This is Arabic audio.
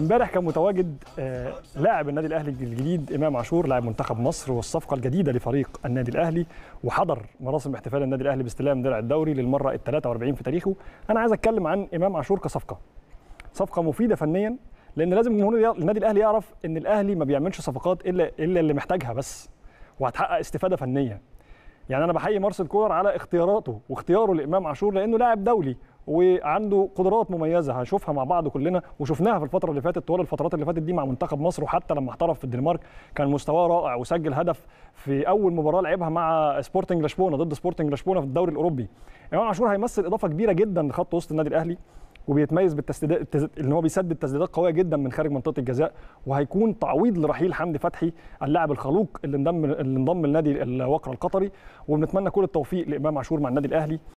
امبارح كان متواجد آه، لاعب النادي الاهلي الجديد امام عاشور لاعب منتخب مصر والصفقه الجديده لفريق النادي الاهلي وحضر مراسم احتفال النادي الاهلي باستلام درع الدوري للمره ال 43 في تاريخه انا عايز اتكلم عن امام عاشور كصفقه صفقه مفيده فنيا لان لازم جمهور النادي الاهلي يعرف ان الاهلي ما بيعملش صفقات الا الا اللي محتاجها بس وهتحقق استفاده فنيه يعني انا بحيي مارسيل كولر على اختياراته واختياره لامام عاشور لانه لاعب دولي وعنده قدرات مميزه هنشوفها مع بعض كلنا وشفناها في الفتره اللي فاتت طوال الفترات اللي فاتت دي مع منتخب مصر وحتى لما احترف في الدنمارك كان مستواه رائع وسجل هدف في اول مباراه لعبها مع سبورتنج لشبونه ضد سبورتنج لشبونه في الدوري الاوروبي امام عاشور هيمثل اضافه كبيره جدا لخط وسط النادي الاهلي وبيتميز بالتسديدات ان هو بيسدد تسديدات قويه جدا من خارج منطقه الجزاء وهيكون تعويض لرحيل حمدي فتحي اللاعب الخلوق اللي انضم اللي انضم لنادي الوقره القطري وبنتمنى كل التوفيق لامام عاشور مع النادي الاهلي